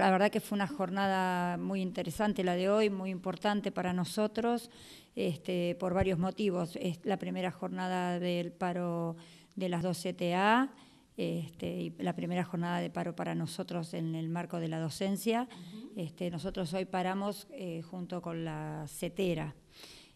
la verdad que fue una jornada muy interesante la de hoy, muy importante para nosotros, este, por varios motivos. Es la primera jornada del paro de las dos CTA, este, y la primera jornada de paro para nosotros en el marco de la docencia. Este, nosotros hoy paramos eh, junto con la CETERA.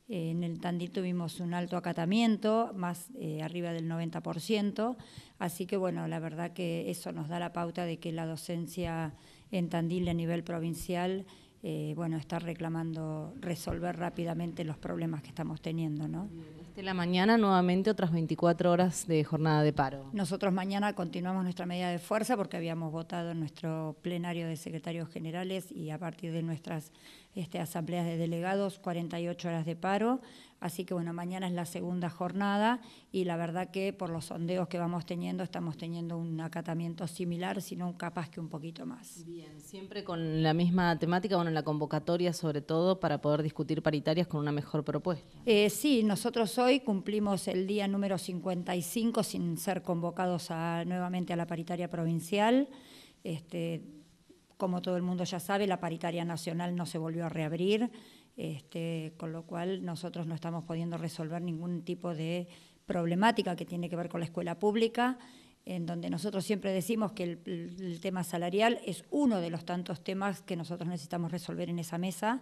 en el Tandil tuvimos un alto acatamiento, más eh, arriba del 90%, así que bueno, la verdad que eso nos da la pauta de que la docencia en Tandil a nivel provincial, eh, bueno, está reclamando resolver rápidamente los problemas que estamos teniendo, ¿no? de la mañana nuevamente otras 24 horas de jornada de paro. Nosotros mañana continuamos nuestra medida de fuerza porque habíamos votado en nuestro plenario de secretarios generales y a partir de nuestras este, asambleas de delegados 48 horas de paro. Así que bueno, mañana es la segunda jornada y la verdad que por los sondeos que vamos teniendo estamos teniendo un acatamiento similar, sino capaz que un poquito más. Bien, siempre con la misma temática, bueno, la convocatoria sobre todo para poder discutir paritarias con una mejor propuesta. Eh, sí, nosotros hoy, cumplimos el día número 55 sin ser convocados nuevamente a la paritaria provincial. Este, como todo el mundo ya sabe, la paritaria nacional no se volvió a reabrir, este, con lo cual nosotros no estamos pudiendo resolver ningún tipo de problemática que tiene que ver con la escuela pública en donde nosotros siempre decimos que el, tema salarial es uno de los tantos temas que nosotros necesitamos resolver en esa mesa,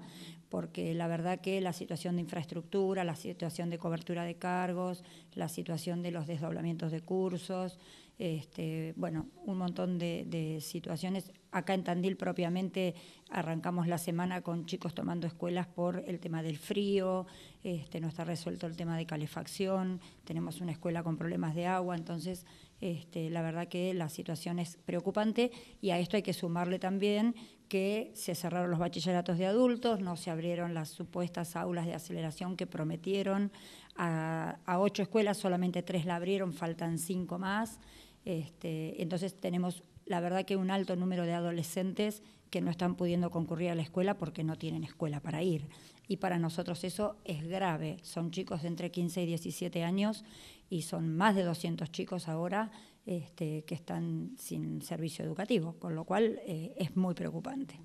porque la verdad que la situación de infraestructura, la situación de cobertura de cargos, la situación de los desdoblamientos de cursos, este, bueno, un montón de, situaciones. Acá en Tandil propiamente arrancamos la semana con chicos tomando escuelas por el tema del frío, este, no está resuelto el tema de calefacción, tenemos una escuela con problemas de agua, entonces este, la verdad que la situación es preocupante y a esto hay que sumarle también que se cerraron los bachilleratos de adultos, no se abrieron las supuestas aulas de aceleración que prometieron a, a ocho escuelas, solamente tres la abrieron, faltan cinco más. Este, entonces tenemos, la verdad que un alto número de adolescentes que no están pudiendo concurrir a la escuela porque no tienen escuela para ir. Y para nosotros eso es grave. Son chicos de entre 15 y 17 años y son más de 200 chicos ahora este, que están sin servicio educativo, con lo cual eh, es muy preocupante.